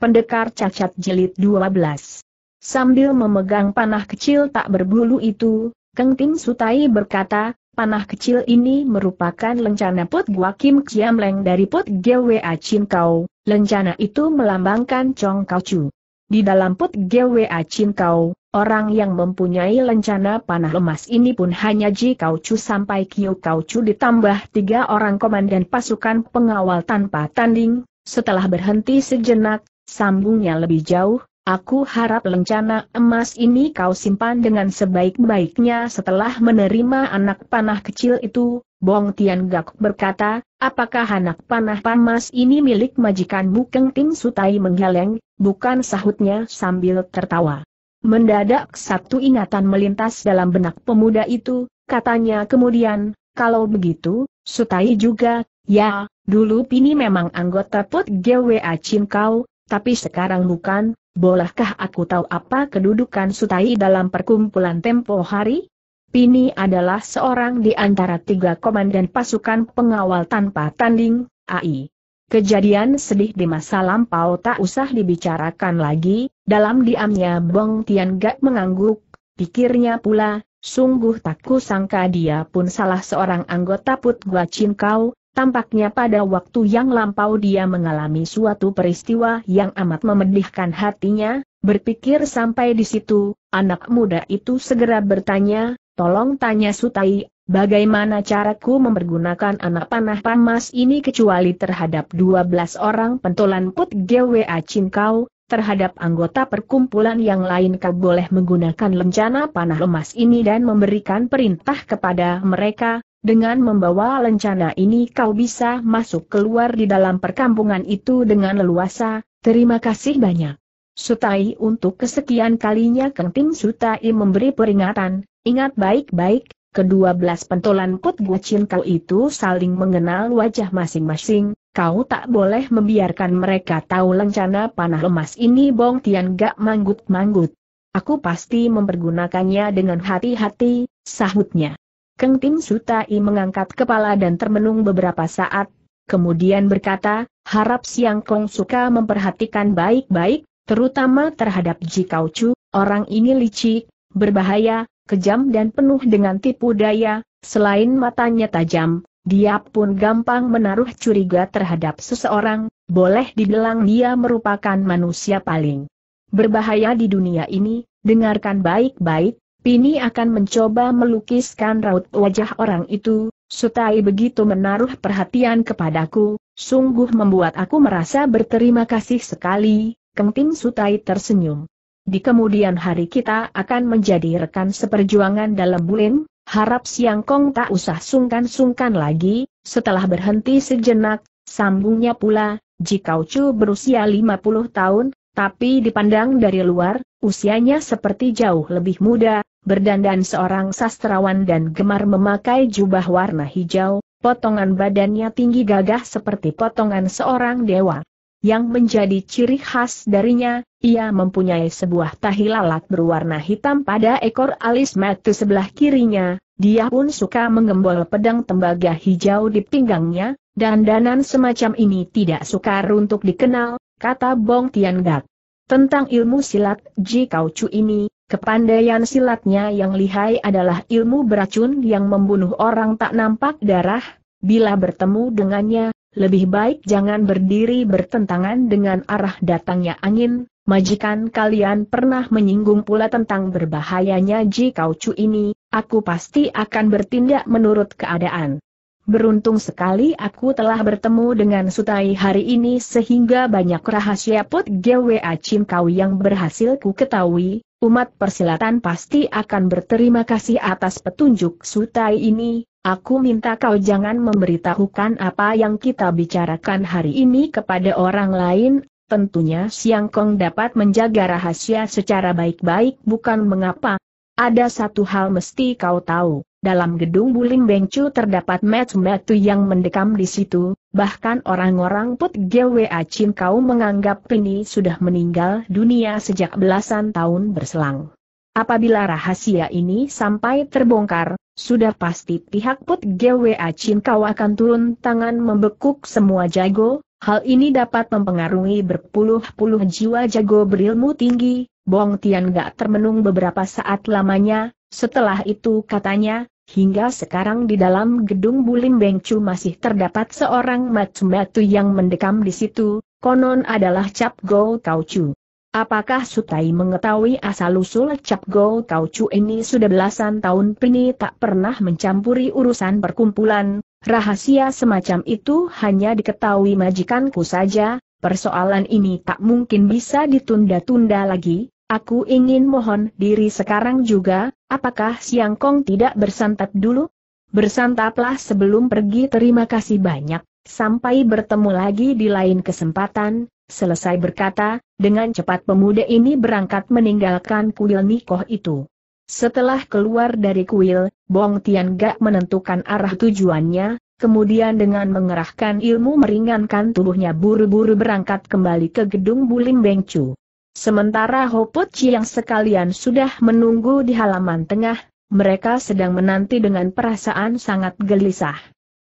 Pendekar Cacat Jilid 12 Sambil memegang panah kecil tak berbulu itu, Keng Ting Sutai berkata, panah kecil ini merupakan lencana put Gua Kim Leng dari Put Gwa Chin Kau, lencana itu melambangkan Chong Kau Chu. Di dalam Put Gwa Chin Kau, orang yang mempunyai lencana panah lemas ini pun hanya Ji Kau Chu sampai Kiu Kau Chu ditambah tiga orang komandan pasukan pengawal tanpa tanding, setelah berhenti sejenak, Sambungnya lebih jauh, aku harap lencana emas ini kau simpan dengan sebaik-baiknya setelah menerima anak panah kecil itu, Bong Tian Gak berkata, apakah anak panah panas ini milik majikanmu Keng Ting Sutai menggeleng, bukan sahutnya sambil tertawa. Mendadak satu ingatan melintas dalam benak pemuda itu, katanya kemudian, kalau begitu, Sutai juga, ya, dulu Pini memang anggota Pot GWA kau. Tapi sekarang bukan, bolehkah aku tahu apa kedudukan Sutai dalam perkumpulan tempo hari? Pini adalah seorang di antara tiga komandan pasukan pengawal tanpa tanding, AI. Kejadian sedih di masa lampau tak usah dibicarakan lagi, dalam diamnya Bong Tian Gak mengangguk, pikirnya pula, sungguh tak kusangka dia pun salah seorang anggota Put Gua Chin Kau, Tampaknya pada waktu yang lampau dia mengalami suatu peristiwa yang amat memedihkan hatinya, berpikir sampai di situ, anak muda itu segera bertanya, tolong tanya Sutai, bagaimana caraku mempergunakan anak panah pamas ini kecuali terhadap 12 orang pentolan put GWA Cinkau, terhadap anggota perkumpulan yang lain kau boleh menggunakan lencana panah emas ini dan memberikan perintah kepada mereka, dengan membawa lencana ini kau bisa masuk keluar di dalam perkampungan itu dengan leluasa, terima kasih banyak. Sutai untuk kesekian kalinya Kenting Sutai memberi peringatan, ingat baik-baik, kedua belas pentolan Put Guacin kau itu saling mengenal wajah masing-masing, kau tak boleh membiarkan mereka tahu lencana panah lemas ini Bong Tian gak manggut-manggut. Aku pasti mempergunakannya dengan hati-hati, sahutnya. Keng Tim Sutai mengangkat kepala dan termenung beberapa saat, kemudian berkata, harap Siang Kong suka memperhatikan baik-baik, terutama terhadap Ji Kau Chu, orang ini licik, berbahaya, kejam dan penuh dengan tipu daya, selain matanya tajam, dia pun gampang menaruh curiga terhadap seseorang, boleh dibilang dia merupakan manusia paling berbahaya di dunia ini, dengarkan baik-baik, Pini akan mencoba melukiskan raut wajah orang itu, Sutai begitu menaruh perhatian kepadaku, sungguh membuat aku merasa berterima kasih sekali, Kengting Sutai tersenyum. Di kemudian hari kita akan menjadi rekan seperjuangan dalam bulan, harap Siang Kong tak usah sungkan-sungkan lagi, setelah berhenti sejenak, sambungnya pula, jika Ucu berusia 50 tahun, tapi dipandang dari luar, Usianya seperti jauh lebih muda, berdandan seorang sastrawan dan gemar memakai jubah warna hijau, potongan badannya tinggi gagah seperti potongan seorang dewa. Yang menjadi ciri khas darinya, ia mempunyai sebuah tahi lalat berwarna hitam pada ekor alis mata sebelah kirinya, dia pun suka menggembol pedang tembaga hijau di pinggangnya, dan dandan semacam ini tidak sukar untuk dikenal, kata Bong Gak. Tentang ilmu silat, Ji Kau Chu ini, kepandaian silatnya yang lihai adalah ilmu beracun yang membunuh orang tak nampak darah, bila bertemu dengannya, lebih baik jangan berdiri bertentangan dengan arah datangnya angin, majikan kalian pernah menyinggung pula tentang berbahayanya Ji Kau Chu ini, aku pasti akan bertindak menurut keadaan. Beruntung sekali aku telah bertemu dengan Sutai hari ini sehingga banyak rahasia pot GWA Cim kau yang berhasil ku ketahui, umat persilatan pasti akan berterima kasih atas petunjuk Sutai ini, aku minta kau jangan memberitahukan apa yang kita bicarakan hari ini kepada orang lain, tentunya Siang Kong dapat menjaga rahasia secara baik-baik bukan mengapa. Ada satu hal mesti kau tahu. Dalam gedung Bulim Bengcu terdapat match batu yang mendekam di situ, bahkan orang-orang put GWA Chin kau menganggap ini sudah meninggal dunia sejak belasan tahun berselang. Apabila rahasia ini sampai terbongkar, sudah pasti pihak put GWA Chin kau akan turun tangan membekuk semua jago, hal ini dapat mempengaruhi berpuluh-puluh jiwa jago berilmu tinggi, Bong Tian gak termenung beberapa saat lamanya, setelah itu katanya, hingga sekarang di dalam gedung Bulim Bengcu masih terdapat seorang macam batu yang mendekam di situ, konon adalah Cap Go Kaucu. Apakah Sutai mengetahui asal-usul Cap Go Kaucu ini sudah belasan tahun Pini tak pernah mencampuri urusan perkumpulan, rahasia semacam itu hanya diketahui majikanku saja, persoalan ini tak mungkin bisa ditunda-tunda lagi, Aku ingin mohon diri sekarang juga, apakah Siang Kong tidak bersantap dulu? Bersantaplah sebelum pergi terima kasih banyak, sampai bertemu lagi di lain kesempatan, selesai berkata, dengan cepat pemuda ini berangkat meninggalkan kuil Nikoh itu. Setelah keluar dari kuil, Bong Tian Gak menentukan arah tujuannya, kemudian dengan mengerahkan ilmu meringankan tubuhnya buru-buru berangkat kembali ke gedung Bulim Bengcu. Sementara Hoput yang sekalian sudah menunggu di halaman tengah, mereka sedang menanti dengan perasaan sangat gelisah.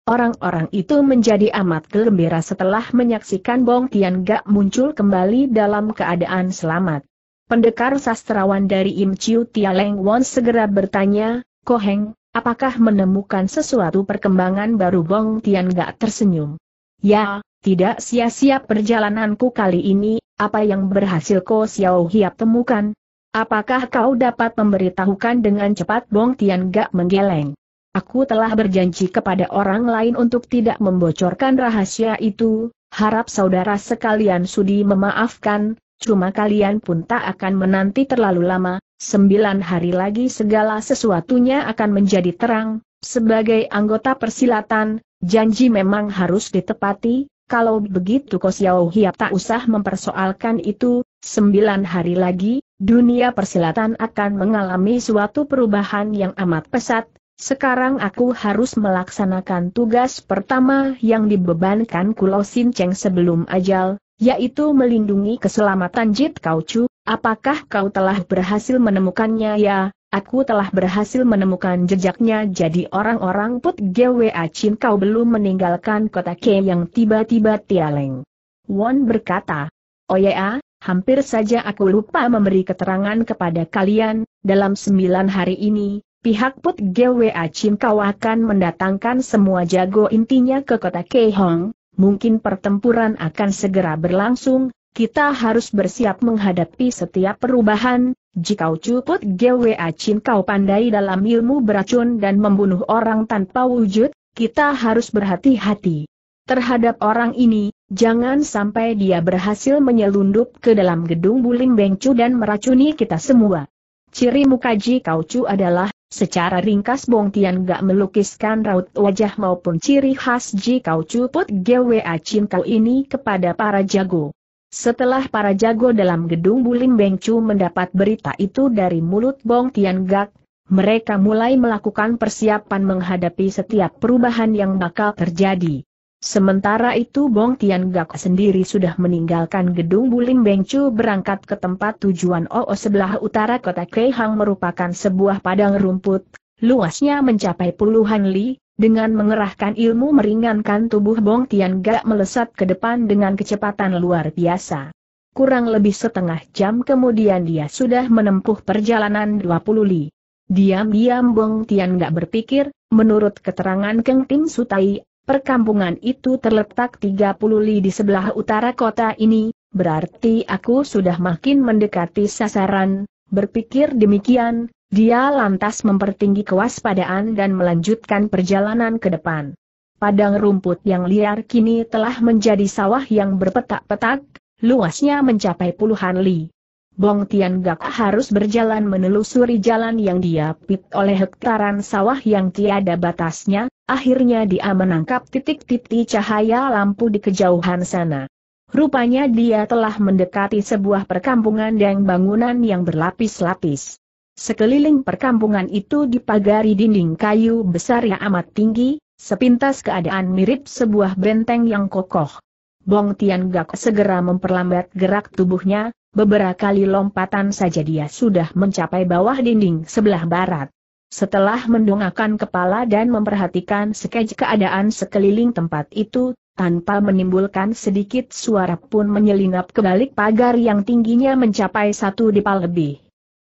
Orang-orang itu menjadi amat gembira setelah menyaksikan Bong Tian Gak muncul kembali dalam keadaan selamat. Pendekar sastrawan dari Im Chiu Tia Leng Won segera bertanya, Koheng, apakah menemukan sesuatu perkembangan baru Bong Tian Gak tersenyum? Ya, tidak sia-sia perjalananku kali ini, apa yang berhasil Ko Xiao Hiap temukan? Apakah kau dapat memberitahukan dengan cepat Bong Tian Gak menggeleng? Aku telah berjanji kepada orang lain untuk tidak membocorkan rahasia itu, harap saudara sekalian sudi memaafkan, cuma kalian pun tak akan menanti terlalu lama, sembilan hari lagi segala sesuatunya akan menjadi terang, sebagai anggota persilatan, janji memang harus ditepati, kalau begitu Ko Xiao Hiap tak usah mempersoalkan itu, sembilan hari lagi, dunia persilatan akan mengalami suatu perubahan yang amat pesat, sekarang aku harus melaksanakan tugas pertama yang dibebankan Kulo Cheng sebelum ajal, yaitu melindungi keselamatan Jit Kaucu, apakah kau telah berhasil menemukannya ya? Aku telah berhasil menemukan jejaknya jadi orang-orang put GWA Chin kau belum meninggalkan kota K yang tiba-tiba tialeng. Won berkata, Oh ya, hampir saja aku lupa memberi keterangan kepada kalian, dalam sembilan hari ini, pihak put GWA Chin kau akan mendatangkan semua jago intinya ke kota Hong. mungkin pertempuran akan segera berlangsung, kita harus bersiap menghadapi setiap perubahan, jika cuput GWA Chin kau pandai dalam ilmu beracun dan membunuh orang tanpa wujud, kita harus berhati-hati. Terhadap orang ini, jangan sampai dia berhasil menyelundup ke dalam gedung Bulim Bengcu dan meracuni kita semua. Ciri muka Jikau Chu adalah, secara ringkas Bong Tian gak melukiskan raut wajah maupun ciri khas Jikau Chu Put GWA Chin kau ini kepada para jago. Setelah para jago dalam gedung Bulim Bengcu mendapat berita itu dari mulut Bong Tian Gak, mereka mulai melakukan persiapan menghadapi setiap perubahan yang bakal terjadi. Sementara itu Bong Tian Gak sendiri sudah meninggalkan gedung Bulim Bengcu berangkat ke tempat tujuan Oo sebelah utara kota Keihang merupakan sebuah padang rumput, luasnya mencapai puluhan li, dengan mengerahkan ilmu meringankan tubuh Bong Tian Gak melesat ke depan dengan kecepatan luar biasa. Kurang lebih setengah jam kemudian dia sudah menempuh perjalanan 20 li. Diam-diam Bong Tian Gak berpikir, menurut keterangan Keng Ting Sutai, perkampungan itu terletak 30 li di sebelah utara kota ini, berarti aku sudah makin mendekati sasaran, berpikir demikian, dia lantas mempertinggi kewaspadaan dan melanjutkan perjalanan ke depan. Padang rumput yang liar kini telah menjadi sawah yang berpetak-petak, luasnya mencapai puluhan li. Bong Tian Gak harus berjalan menelusuri jalan yang diapit oleh hektaran sawah yang tiada batasnya, akhirnya dia menangkap titik-titik cahaya lampu di kejauhan sana. Rupanya dia telah mendekati sebuah perkampungan dan bangunan yang berlapis-lapis. Sekeliling perkampungan itu dipagari dinding kayu besar yang amat tinggi, sepintas keadaan mirip sebuah benteng yang kokoh. Bong Tian Gak segera memperlambat gerak tubuhnya, beberapa kali lompatan saja dia sudah mencapai bawah dinding sebelah barat. Setelah mendongakkan kepala dan memperhatikan sekej keadaan sekeliling tempat itu, tanpa menimbulkan sedikit suara pun menyelinap ke balik pagar yang tingginya mencapai satu dipal lebih.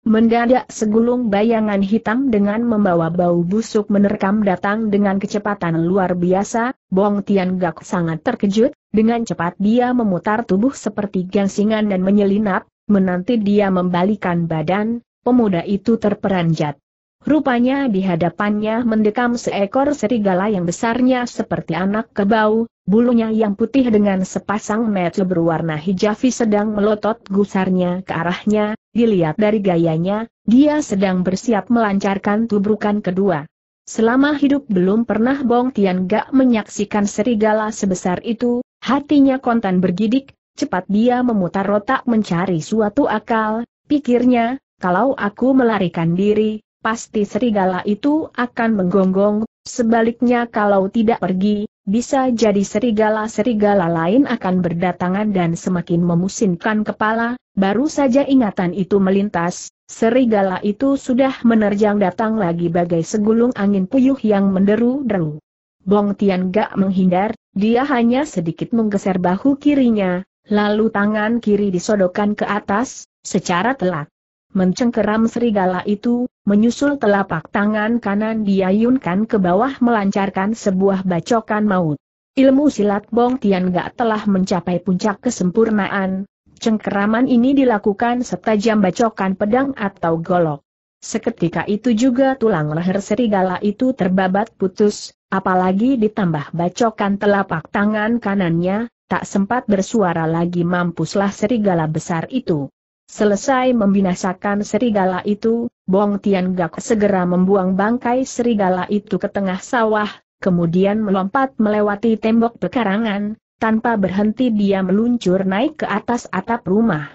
Mendadak segulung bayangan hitam dengan membawa bau busuk menerkam datang dengan kecepatan luar biasa, Bong Tian Gak sangat terkejut, dengan cepat dia memutar tubuh seperti gasingan dan menyelinap, menanti dia membalikan badan, pemuda itu terperanjat. Rupanya di hadapannya mendekam seekor serigala yang besarnya seperti anak kebau, bulunya yang putih dengan sepasang mata berwarna hijau sedang melotot gusarnya ke arahnya, dilihat dari gayanya, dia sedang bersiap melancarkan tubrukan kedua. Selama hidup belum pernah Bong Tian Gak menyaksikan serigala sebesar itu, hatinya kontan bergidik, cepat dia memutar otak mencari suatu akal, pikirnya, kalau aku melarikan diri, pasti serigala itu akan menggonggong, sebaliknya kalau tidak pergi, bisa jadi serigala-serigala lain akan berdatangan dan semakin memusinkan kepala, baru saja ingatan itu melintas, serigala itu sudah menerjang datang lagi bagai segulung angin puyuh yang menderu-deru. Bong Tian gak menghindar, dia hanya sedikit menggeser bahu kirinya, lalu tangan kiri disodokkan ke atas, secara telak. Mencengkeram serigala itu, menyusul telapak tangan kanan diayunkan ke bawah melancarkan sebuah bacokan maut. Ilmu silat Bong Tian Gak telah mencapai puncak kesempurnaan, cengkeraman ini dilakukan setajam bacokan pedang atau golok. Seketika itu juga tulang leher serigala itu terbabat putus, apalagi ditambah bacokan telapak tangan kanannya, tak sempat bersuara lagi mampuslah serigala besar itu. Selesai membinasakan serigala itu, Bong Tian Gak segera membuang bangkai serigala itu ke tengah sawah, kemudian melompat melewati tembok pekarangan, tanpa berhenti dia meluncur naik ke atas atap rumah.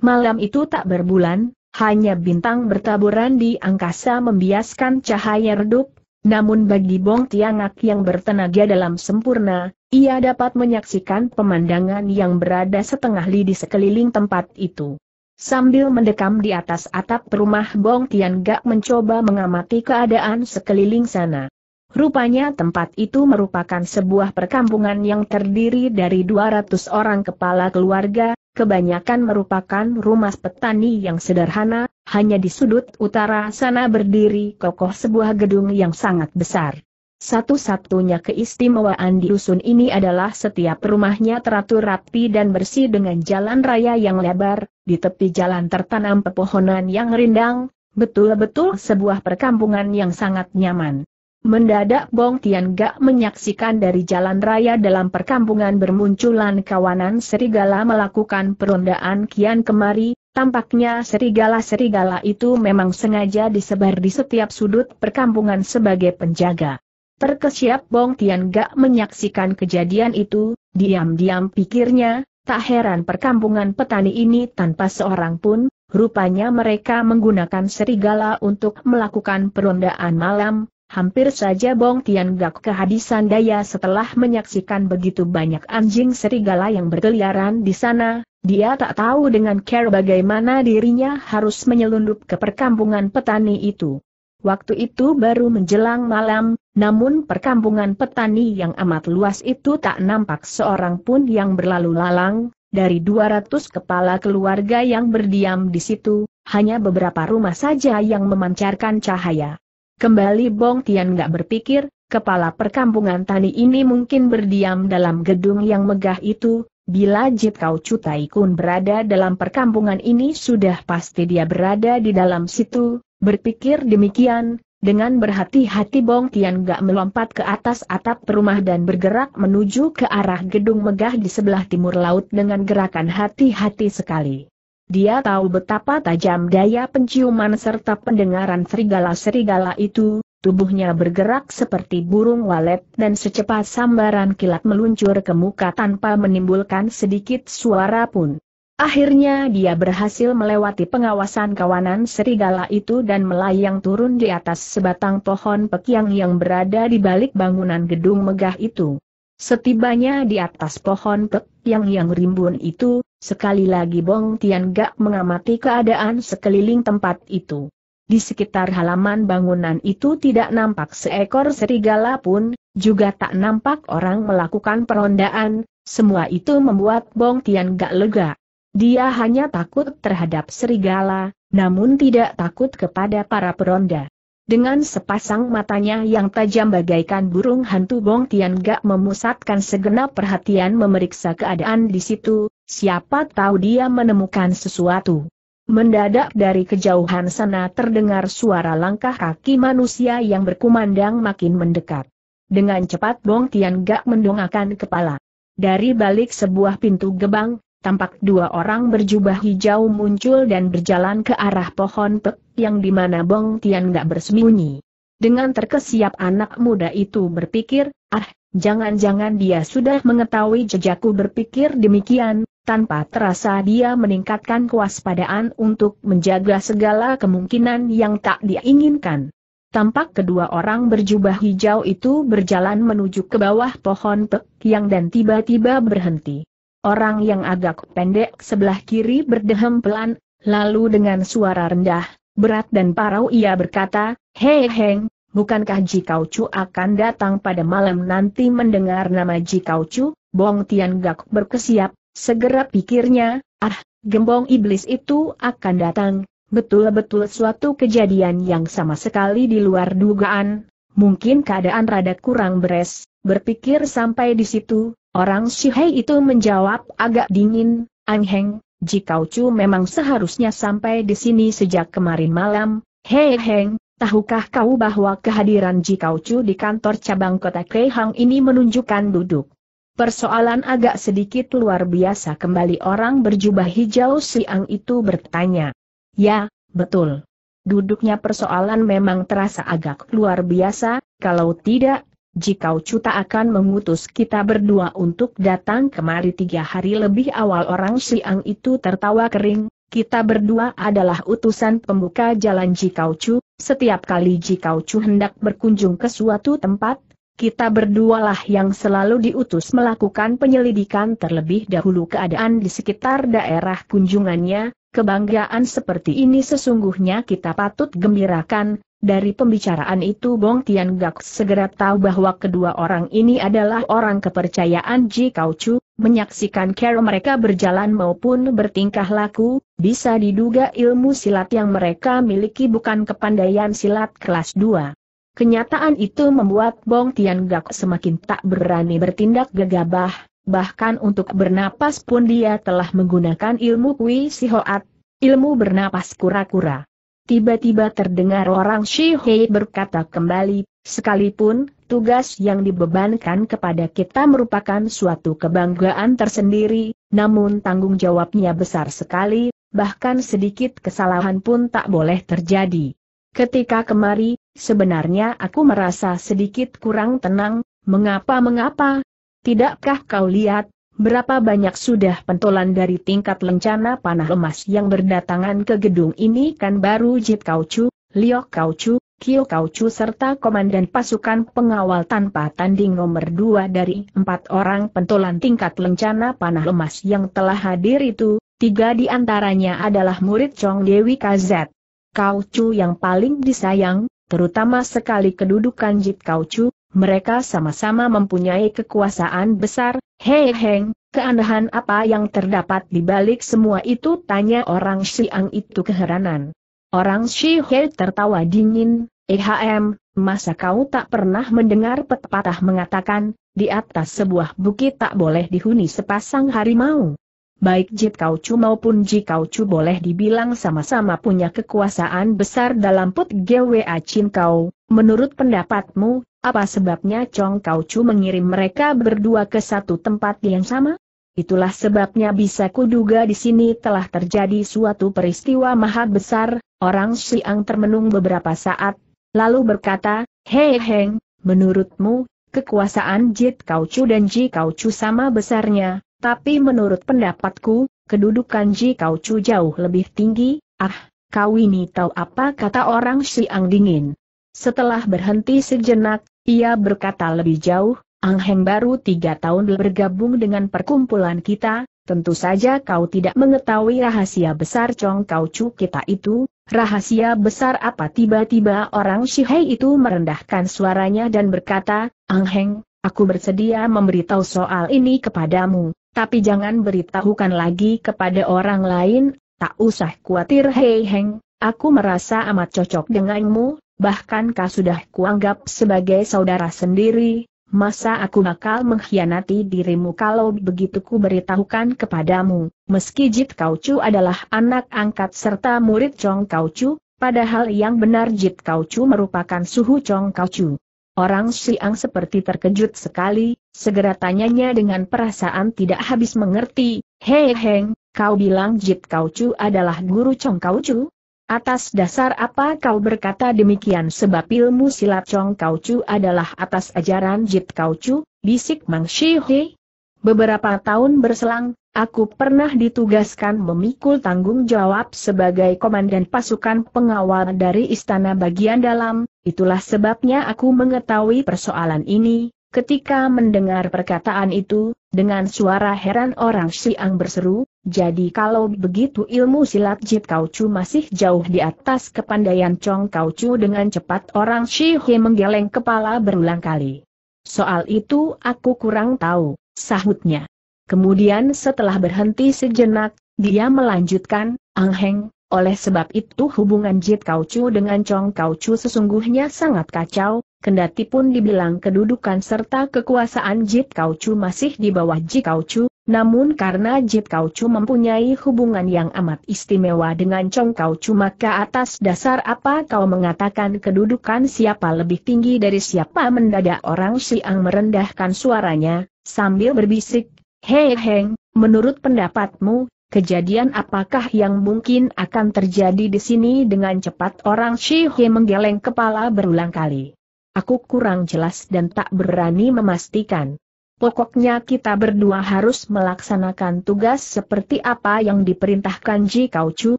Malam itu tak berbulan, hanya bintang bertaburan di angkasa membiaskan cahaya redup, namun bagi Bong Tian Tiangak yang bertenaga dalam sempurna, ia dapat menyaksikan pemandangan yang berada setengah lidi sekeliling tempat itu. Sambil mendekam di atas atap rumah Bong Tian Gak mencoba mengamati keadaan sekeliling sana. Rupanya tempat itu merupakan sebuah perkampungan yang terdiri dari 200 orang kepala keluarga, kebanyakan merupakan rumah petani yang sederhana, hanya di sudut utara sana berdiri kokoh sebuah gedung yang sangat besar. Satu-satunya keistimewaan di dusun ini adalah setiap rumahnya teratur rapi dan bersih dengan jalan raya yang lebar, di tepi jalan tertanam pepohonan yang rindang, betul-betul sebuah perkampungan yang sangat nyaman. Mendadak Bong Tian Gak menyaksikan dari jalan raya dalam perkampungan bermunculan kawanan serigala melakukan perondaan kian kemari, tampaknya serigala-serigala itu memang sengaja disebar di setiap sudut perkampungan sebagai penjaga. Terkesiap Bong Tian Gak menyaksikan kejadian itu, diam-diam pikirnya, Tak heran perkampungan petani ini tanpa seorang pun, rupanya mereka menggunakan serigala untuk melakukan perondaan malam, hampir saja Bong Tian Gak kehabisan daya setelah menyaksikan begitu banyak anjing serigala yang berkeliaran di sana, dia tak tahu dengan care bagaimana dirinya harus menyelundup ke perkampungan petani itu. Waktu itu baru menjelang malam, namun perkampungan petani yang amat luas itu tak nampak seorang pun yang berlalu lalang, dari 200 kepala keluarga yang berdiam di situ, hanya beberapa rumah saja yang memancarkan cahaya. Kembali Bong Tian gak berpikir, kepala perkampungan tani ini mungkin berdiam dalam gedung yang megah itu, bila Jit Kau Cutai Kun berada dalam perkampungan ini sudah pasti dia berada di dalam situ, Berpikir demikian, dengan berhati-hati Bong Tian Gak melompat ke atas atap rumah dan bergerak menuju ke arah gedung megah di sebelah timur laut dengan gerakan hati-hati sekali. Dia tahu betapa tajam daya penciuman serta pendengaran serigala-serigala itu, tubuhnya bergerak seperti burung walet dan secepat sambaran kilat meluncur ke muka tanpa menimbulkan sedikit suara pun. Akhirnya dia berhasil melewati pengawasan kawanan serigala itu dan melayang turun di atas sebatang pohon pekiang yang berada di balik bangunan gedung megah itu. Setibanya di atas pohon pekiang yang rimbun itu, sekali lagi Bong Tian Gak mengamati keadaan sekeliling tempat itu. Di sekitar halaman bangunan itu tidak nampak seekor serigala pun, juga tak nampak orang melakukan perondaan, semua itu membuat Bong Tian Gak lega. Dia hanya takut terhadap serigala, namun tidak takut kepada para peronda. Dengan sepasang matanya yang tajam bagaikan burung hantu Bong Tian Gak memusatkan segenap perhatian memeriksa keadaan di situ, siapa tahu dia menemukan sesuatu. Mendadak dari kejauhan sana terdengar suara langkah kaki manusia yang berkumandang makin mendekat. Dengan cepat Bong Tian Gak mendongakkan kepala. Dari balik sebuah pintu gebang, tampak dua orang berjubah hijau muncul dan berjalan ke arah pohon pek, yang dimana Bong Tian gak bersembunyi. Dengan terkesiap anak muda itu berpikir, ah, jangan-jangan dia sudah mengetahui jejakku berpikir demikian, tanpa terasa dia meningkatkan kewaspadaan untuk menjaga segala kemungkinan yang tak diinginkan. Tampak kedua orang berjubah hijau itu berjalan menuju ke bawah pohon pek yang dan tiba-tiba berhenti. Orang yang agak pendek sebelah kiri berdehem pelan, lalu dengan suara rendah, berat dan parau ia berkata, Hei Heng, bukankah Jikau Chu akan datang pada malam nanti mendengar nama Jikau Chu? Bong Tian Gak berkesiap, segera pikirnya, ah, gembong iblis itu akan datang, betul-betul suatu kejadian yang sama sekali di luar dugaan, mungkin keadaan rada kurang beres, Berpikir sampai di situ, orang Shihei itu menjawab agak dingin, Anheng, jikau Chu memang seharusnya sampai di sini sejak kemarin malam, Hei Heng, tahukah kau bahwa kehadiran jikau Chu di kantor cabang kota Kehang ini menunjukkan duduk? Persoalan agak sedikit luar biasa kembali orang berjubah hijau siang itu bertanya. Ya, betul. Duduknya persoalan memang terasa agak luar biasa, kalau tidak, jikau Cuta akan mengutus kita berdua untuk datang kemari tiga hari lebih awal orang Siang itu tertawa kering, kita berdua adalah utusan pembuka jalan jikau Cu, setiap kali jikau Cu hendak berkunjung ke suatu tempat, kita berdualah yang selalu diutus melakukan penyelidikan terlebih dahulu keadaan di sekitar daerah kunjungannya, kebanggaan seperti ini sesungguhnya kita patut gembirakan, dari pembicaraan itu Bong Tian Gak segera tahu bahwa kedua orang ini adalah orang kepercayaan Ji Kau Chu, menyaksikan cara mereka berjalan maupun bertingkah laku, bisa diduga ilmu silat yang mereka miliki bukan kepandaian silat kelas 2. Kenyataan itu membuat Bong Tian Gak semakin tak berani bertindak gegabah, bahkan untuk bernapas pun dia telah menggunakan ilmu Kui Sihoat, ilmu bernapas kura-kura. Tiba-tiba terdengar orang Shihei berkata kembali, sekalipun tugas yang dibebankan kepada kita merupakan suatu kebanggaan tersendiri, namun tanggung jawabnya besar sekali, bahkan sedikit kesalahan pun tak boleh terjadi. Ketika kemari, sebenarnya aku merasa sedikit kurang tenang, mengapa-mengapa? Tidakkah kau lihat, Berapa banyak sudah pentolan dari tingkat lencana panah emas yang berdatangan ke gedung ini kan baru Jit Kauchu, Liok Kauchu, Kio Kauchu serta komandan pasukan pengawal tanpa tanding nomor dua dari empat orang pentolan tingkat lencana panah emas yang telah hadir itu, tiga di antaranya adalah murid Chong Dewi Kazet. Kauchu yang paling disayang, terutama sekali kedudukan Jit Kauchu. Mereka sama-sama mempunyai kekuasaan besar, hei heng, keanehan apa yang terdapat di balik semua itu tanya orang Siang itu keheranan. Orang He tertawa dingin, ehm, masa kau tak pernah mendengar pepatah mengatakan, di atas sebuah bukit tak boleh dihuni sepasang harimau. Baik Jit Kau Chu maupun Ji Kau Chu boleh dibilang sama-sama punya kekuasaan besar dalam put GWA Chin Kau, menurut pendapatmu, apa sebabnya Chong Kau Chu mengirim mereka berdua ke satu tempat yang sama? Itulah sebabnya bisa kuduga di sini telah terjadi suatu peristiwa maha besar, orang Siang termenung beberapa saat, lalu berkata, Hei Heng, menurutmu, kekuasaan Jit Kau Chu dan Ji Kau Chu sama besarnya, tapi menurut pendapatku, kedudukan Ji Kau Chu jauh lebih tinggi, ah, kau ini tahu apa kata orang Siang dingin. Setelah berhenti sejenak, ia berkata lebih jauh, Ang Heng baru tiga tahun bergabung dengan perkumpulan kita, tentu saja kau tidak mengetahui rahasia besar Chong Kau Chu kita itu, rahasia besar apa tiba-tiba orang Shihei itu merendahkan suaranya dan berkata, Ang Heng, aku bersedia memberitahu soal ini kepadamu, tapi jangan beritahukan lagi kepada orang lain, tak usah khawatir Hei Heng, aku merasa amat cocok denganmu, bahkan kau sudah kuanggap sebagai saudara sendiri, masa aku bakal mengkhianati dirimu kalau begitu ku beritahukan kepadamu, meski Jit Kaucu adalah anak angkat serta murid Chong Kaucu, padahal yang benar Jit Kaucu merupakan suhu Chong Kaucu. Orang Siang seperti terkejut sekali, segera tanyanya dengan perasaan tidak habis mengerti, Hei Heng, kau bilang Jit Kaucu adalah guru Chong Kaucu? Atas dasar apa kau berkata demikian sebab ilmu silat Chong Kau Chu adalah atas ajaran Jit Kau Chu, bisik Mang Shihe. Beberapa tahun berselang, aku pernah ditugaskan memikul tanggung jawab sebagai komandan pasukan pengawal dari istana bagian dalam, itulah sebabnya aku mengetahui persoalan ini, ketika mendengar perkataan itu, dengan suara heran orang Siang berseru, jadi kalau begitu ilmu silat Jit Kau Chu masih jauh di atas kepandaian Chong Kau Chu dengan cepat orang He menggeleng kepala berulang kali. Soal itu aku kurang tahu, sahutnya. Kemudian setelah berhenti sejenak, dia melanjutkan, Ang Heng, oleh sebab itu hubungan Jit Kau Chu dengan Chong Kau Chu sesungguhnya sangat kacau, kendati pun dibilang kedudukan serta kekuasaan Jit Kau Chu masih di bawah Ji Kau Chu, namun karena Jip Kaucu mempunyai hubungan yang amat istimewa dengan Chong Kaucu maka atas dasar apa kau mengatakan kedudukan siapa lebih tinggi dari siapa mendadak orang Siang merendahkan suaranya, sambil berbisik, Hei Heng, menurut pendapatmu, kejadian apakah yang mungkin akan terjadi di sini dengan cepat orang He menggeleng kepala berulang kali. Aku kurang jelas dan tak berani memastikan. Pokoknya kita berdua harus melaksanakan tugas seperti apa yang diperintahkan Ji Kaucu,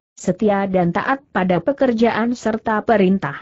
setia dan taat pada pekerjaan serta perintah.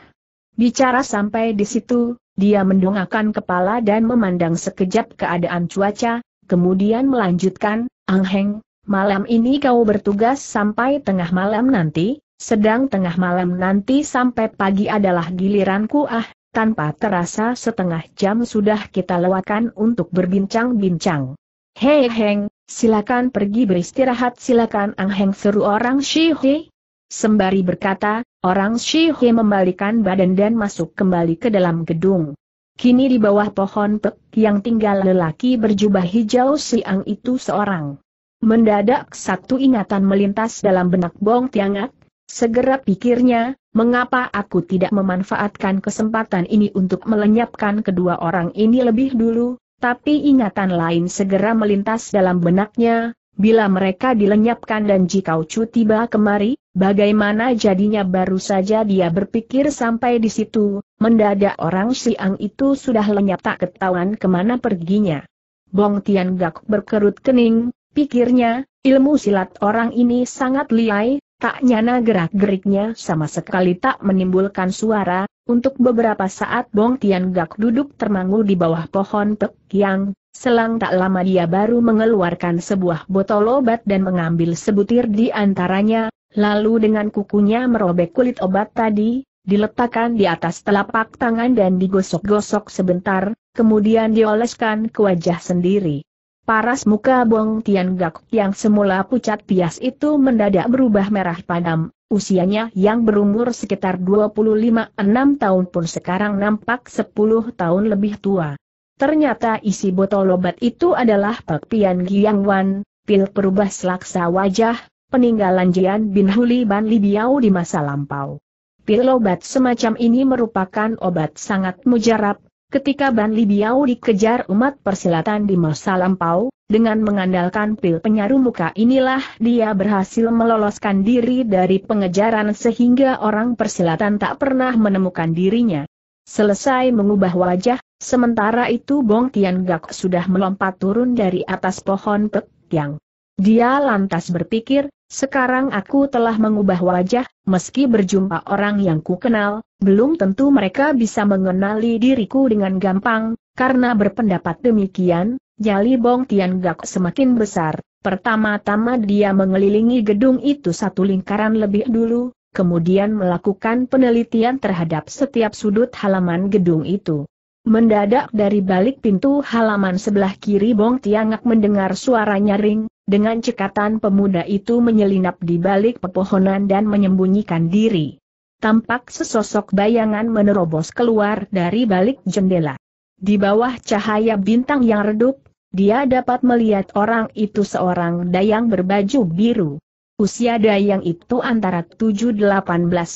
Bicara sampai di situ, dia mendongakkan kepala dan memandang sekejap keadaan cuaca, kemudian melanjutkan, Ang Heng, malam ini kau bertugas sampai tengah malam nanti, sedang tengah malam nanti sampai pagi adalah giliranku ah, tanpa terasa setengah jam sudah kita lewatkan untuk berbincang-bincang. Hei Heng, silakan pergi beristirahat silakan Ang Heng seru orang Shihe. Sembari berkata, orang Shihe membalikan badan dan masuk kembali ke dalam gedung. Kini di bawah pohon pek yang tinggal lelaki berjubah hijau siang itu seorang. Mendadak satu ingatan melintas dalam benak Bong Tiangak, Segera pikirnya, mengapa aku tidak memanfaatkan kesempatan ini untuk melenyapkan kedua orang ini lebih dulu, tapi ingatan lain segera melintas dalam benaknya, bila mereka dilenyapkan dan jika Ucu tiba kemari, bagaimana jadinya baru saja dia berpikir sampai di situ, mendadak orang siang itu sudah lenyap tak ketahuan kemana perginya. Bong Tian Gak berkerut kening, pikirnya, ilmu silat orang ini sangat liai, Tak nyana gerak-geriknya sama sekali tak menimbulkan suara, untuk beberapa saat Bong Tian Gak duduk termangu di bawah pohon pek yang, selang tak lama dia baru mengeluarkan sebuah botol obat dan mengambil sebutir di antaranya, lalu dengan kukunya merobek kulit obat tadi, diletakkan di atas telapak tangan dan digosok-gosok sebentar, kemudian dioleskan ke wajah sendiri. Paras muka Bong Tian Gak yang semula pucat pias itu mendadak berubah merah padam, usianya yang berumur sekitar 25-6 tahun pun sekarang nampak 10 tahun lebih tua. Ternyata isi botol obat itu adalah Pian Giang Wan, pil perubah selaksa wajah, peninggalan Jian bin Huli Ban Libiao di masa lampau. Pil obat semacam ini merupakan obat sangat mujarab, Ketika Ban Biao dikejar umat persilatan di masa lampau, dengan mengandalkan pil penyaru muka inilah dia berhasil meloloskan diri dari pengejaran sehingga orang persilatan tak pernah menemukan dirinya. Selesai mengubah wajah, sementara itu Bong Tian Gak sudah melompat turun dari atas pohon pek yang. Dia lantas berpikir, sekarang aku telah mengubah wajah, meski berjumpa orang yang kukenal, belum tentu mereka bisa mengenali diriku dengan gampang, karena berpendapat demikian, jali Bong tian gak semakin besar. Pertama-tama dia mengelilingi gedung itu satu lingkaran lebih dulu, kemudian melakukan penelitian terhadap setiap sudut halaman gedung itu. Mendadak dari balik pintu halaman sebelah kiri Bong Tiangak mendengar suara nyaring, dengan cekatan pemuda itu menyelinap di balik pepohonan dan menyembunyikan diri. Tampak sesosok bayangan menerobos keluar dari balik jendela. Di bawah cahaya bintang yang redup, dia dapat melihat orang itu seorang dayang berbaju biru. Usia dayang itu antara 7-18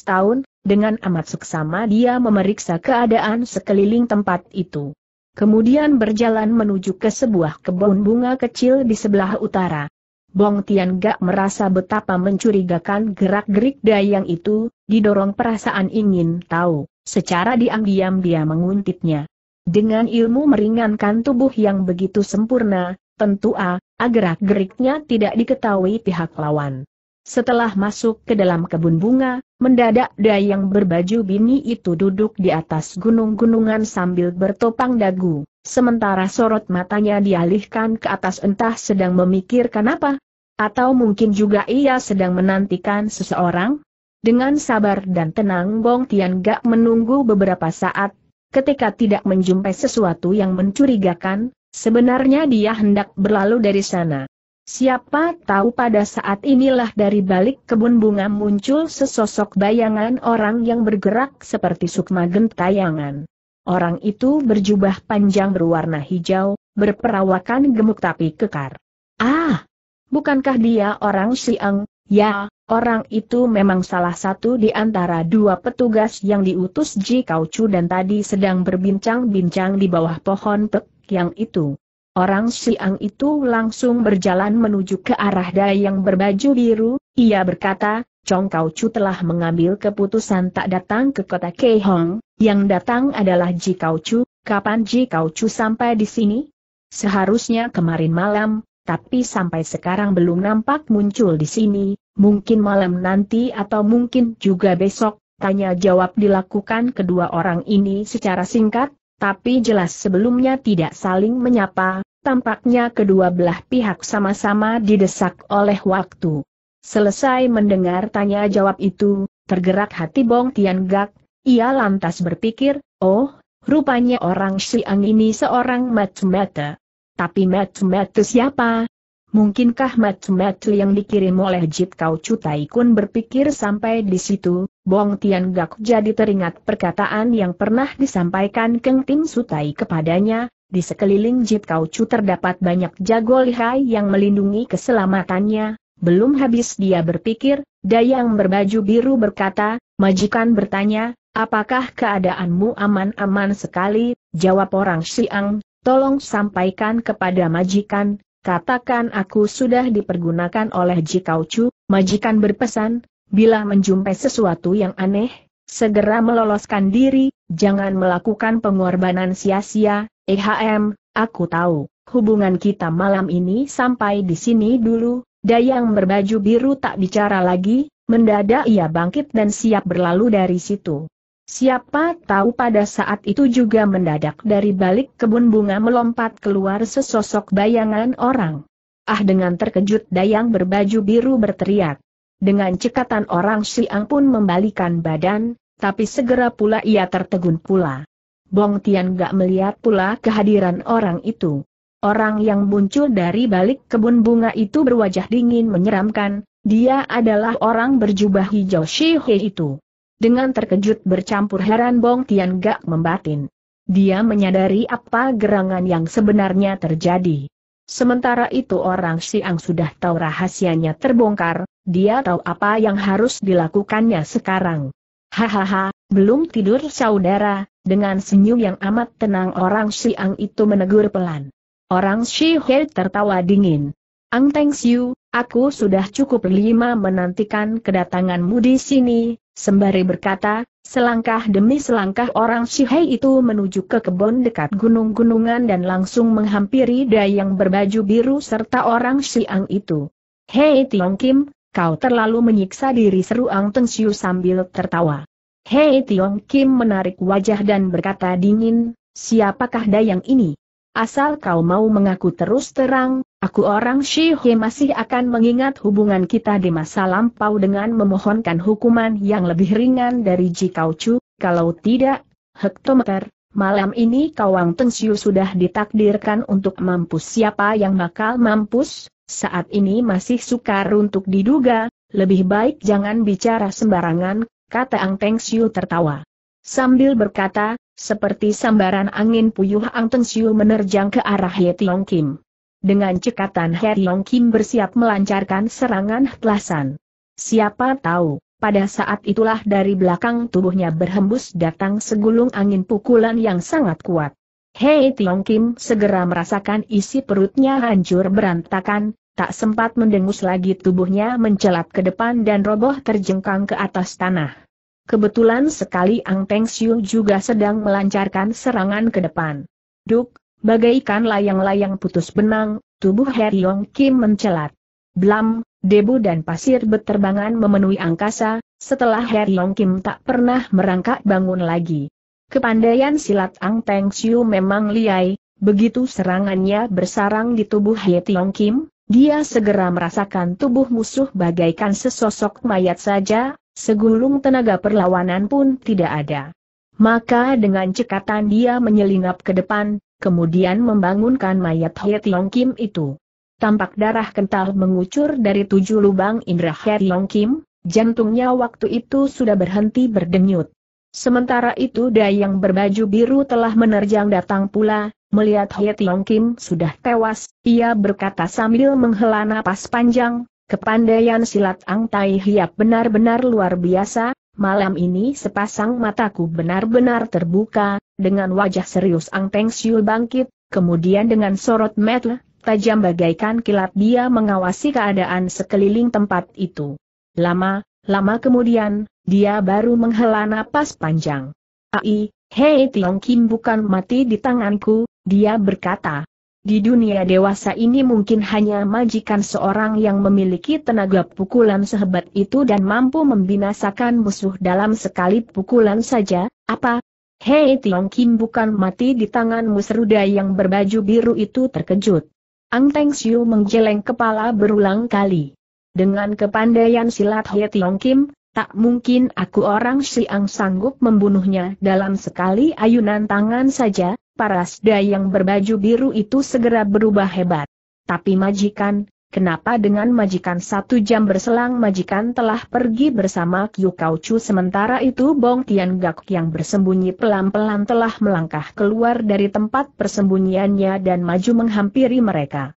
tahun, dengan amat seksama dia memeriksa keadaan sekeliling tempat itu. Kemudian berjalan menuju ke sebuah kebun bunga kecil di sebelah utara. Bong Tian Gak merasa betapa mencurigakan gerak-gerik dayang itu, didorong perasaan ingin tahu, secara diam-diam dia menguntitnya. Dengan ilmu meringankan tubuh yang begitu sempurna, tentu A, ah, gerak-geriknya tidak diketahui pihak lawan. Setelah masuk ke dalam kebun bunga, mendadak dayang berbaju bini itu duduk di atas gunung-gunungan sambil bertopang dagu, sementara sorot matanya dialihkan ke atas entah sedang memikirkan apa, atau mungkin juga ia sedang menantikan seseorang. Dengan sabar dan tenang Bong Tian Gak menunggu beberapa saat, ketika tidak menjumpai sesuatu yang mencurigakan, sebenarnya dia hendak berlalu dari sana. Siapa tahu pada saat inilah dari balik kebun bunga muncul sesosok bayangan orang yang bergerak seperti sukma gentayangan. Orang itu berjubah panjang berwarna hijau, berperawakan gemuk tapi kekar. Ah! Bukankah dia orang Siang? Ya, orang itu memang salah satu di antara dua petugas yang diutus Ji Kaucu dan tadi sedang berbincang-bincang di bawah pohon pek yang itu. Orang siang itu langsung berjalan menuju ke arah Dayang berbaju biru, ia berkata, Chong Kau Chu telah mengambil keputusan tak datang ke kota Keihong, yang datang adalah Ji Kau Chu, kapan Ji Kau Chu sampai di sini? Seharusnya kemarin malam, tapi sampai sekarang belum nampak muncul di sini, mungkin malam nanti atau mungkin juga besok, tanya jawab dilakukan kedua orang ini secara singkat, tapi jelas sebelumnya tidak saling menyapa, Tampaknya kedua belah pihak sama-sama didesak oleh waktu. Selesai mendengar tanya jawab itu, tergerak hati Bong Tian Gak, ia lantas berpikir, oh, rupanya orang Siang ini seorang matmata. Tapi matmata siapa? Mungkinkah matmata yang dikirim oleh Jit Kau Cutai Kun berpikir sampai di situ, Bong Tian Gak jadi teringat perkataan yang pernah disampaikan Keng Tim Sutai kepadanya, di sekeliling Jit Kau Chu terdapat banyak jago lihai yang melindungi keselamatannya, belum habis dia berpikir, Dayang berbaju biru berkata, majikan bertanya, apakah keadaanmu aman-aman sekali, jawab orang Siang, tolong sampaikan kepada majikan, katakan aku sudah dipergunakan oleh Jikau Chu, majikan berpesan, Bila menjumpai sesuatu yang aneh, segera meloloskan diri, jangan melakukan pengorbanan sia-sia, EHM, aku tahu, hubungan kita malam ini sampai di sini dulu, Dayang berbaju biru tak bicara lagi, mendadak ia bangkit dan siap berlalu dari situ. Siapa tahu pada saat itu juga mendadak dari balik kebun bunga melompat keluar sesosok bayangan orang. Ah dengan terkejut Dayang berbaju biru berteriak. Dengan cekatan orang Siang pun membalikan badan, tapi segera pula ia tertegun pula. Bong Tian gak melihat pula kehadiran orang itu. Orang yang muncul dari balik kebun bunga itu berwajah dingin menyeramkan, dia adalah orang berjubah hijau Shihe itu. Dengan terkejut bercampur heran Bong Tian gak membatin. Dia menyadari apa gerangan yang sebenarnya terjadi. Sementara itu orang Siang sudah tahu rahasianya terbongkar, dia tahu apa yang harus dilakukannya sekarang. Hahaha, belum tidur saudara, dengan senyum yang amat tenang orang Siang itu menegur pelan. Orang Shihe tertawa dingin. Ang Teng Siu, aku sudah cukup lima menantikan kedatanganmu di sini, sembari berkata, Selangkah demi selangkah orang Shihei itu menuju ke kebun dekat gunung-gunungan dan langsung menghampiri Dayang berbaju biru serta orang Siang itu. Hei Tiong Kim, kau terlalu menyiksa diri seru Ang Teng Siu sambil tertawa. Hei Tiong Kim menarik wajah dan berkata dingin, siapakah Dayang ini? Asal kau mau mengaku terus terang, aku orang Shihe masih akan mengingat hubungan kita di masa lampau dengan memohonkan hukuman yang lebih ringan dari Jikaucu, kalau tidak, hektometer, malam ini kau Kawang Tengsiu sudah ditakdirkan untuk mampus siapa yang bakal mampus, saat ini masih sukar untuk diduga, lebih baik jangan bicara sembarangan, kata Ang Tengsiu tertawa. Sambil berkata, seperti sambaran angin puyuh Ang Teng Siu menerjang ke arah He Tiong Kim. Dengan cekatan He Tiong Kim bersiap melancarkan serangan belasan. Siapa tahu, pada saat itulah dari belakang tubuhnya berhembus datang segulung angin pukulan yang sangat kuat. Hei Tiong Kim segera merasakan isi perutnya hancur berantakan, tak sempat mendengus lagi tubuhnya mencelat ke depan dan roboh terjengkang ke atas tanah. Kebetulan sekali Ang Peng Xiu juga sedang melancarkan serangan ke depan. Duk, bagaikan layang-layang putus benang, tubuh Heriong Kim mencelat. Blam, debu dan pasir berterbangan memenuhi angkasa, setelah Heriong Kim tak pernah merangkak bangun lagi. Kepandaian silat Ang Peng Xiu memang liai, begitu serangannya bersarang di tubuh Hetiong Kim, dia segera merasakan tubuh musuh bagaikan sesosok mayat saja, Segulung tenaga perlawanan pun tidak ada. Maka dengan cekatan dia menyelinap ke depan, kemudian membangunkan mayat He Tiong Kim itu. Tampak darah kental mengucur dari tujuh lubang indera He Tiong Kim, jantungnya waktu itu sudah berhenti berdenyut. Sementara itu Dayang berbaju biru telah menerjang datang pula, melihat He Tiong Kim sudah tewas, ia berkata sambil menghela napas panjang, Kepandaian silat Ang Tai Hiap benar-benar luar biasa, malam ini sepasang mataku benar-benar terbuka, dengan wajah serius Ang Teng Siu bangkit, kemudian dengan sorot metel, tajam bagaikan kilat dia mengawasi keadaan sekeliling tempat itu. Lama, lama kemudian, dia baru menghela napas panjang. Ai, Hei Tiong Kim bukan mati di tanganku, dia berkata, di dunia dewasa ini mungkin hanya majikan seorang yang memiliki tenaga pukulan sehebat itu dan mampu membinasakan musuh dalam sekali pukulan saja, apa? Hei Tiong Kim bukan mati di tangan Musruda yang berbaju biru itu terkejut. Ang Teng Siu menggeleng kepala berulang kali. Dengan kepandaian silat Hei Tiong Kim, tak mungkin aku orang Siang sanggup membunuhnya dalam sekali ayunan tangan saja, paras dayang berbaju biru itu segera berubah hebat. Tapi majikan, kenapa dengan majikan satu jam berselang majikan telah pergi bersama Kyu Chu sementara itu Bong Tian Gak yang bersembunyi pelan-pelan telah melangkah keluar dari tempat persembunyiannya dan maju menghampiri mereka.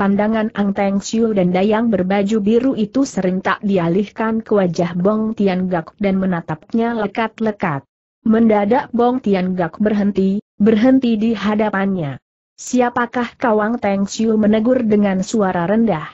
Pandangan Ang Teng Xiu dan Dayang berbaju biru itu sering tak dialihkan ke wajah Bong Tian Gak dan menatapnya lekat-lekat. Mendadak Bong Tian Gak berhenti, berhenti di hadapannya. Siapakah Kawang Teng Xiu menegur dengan suara rendah?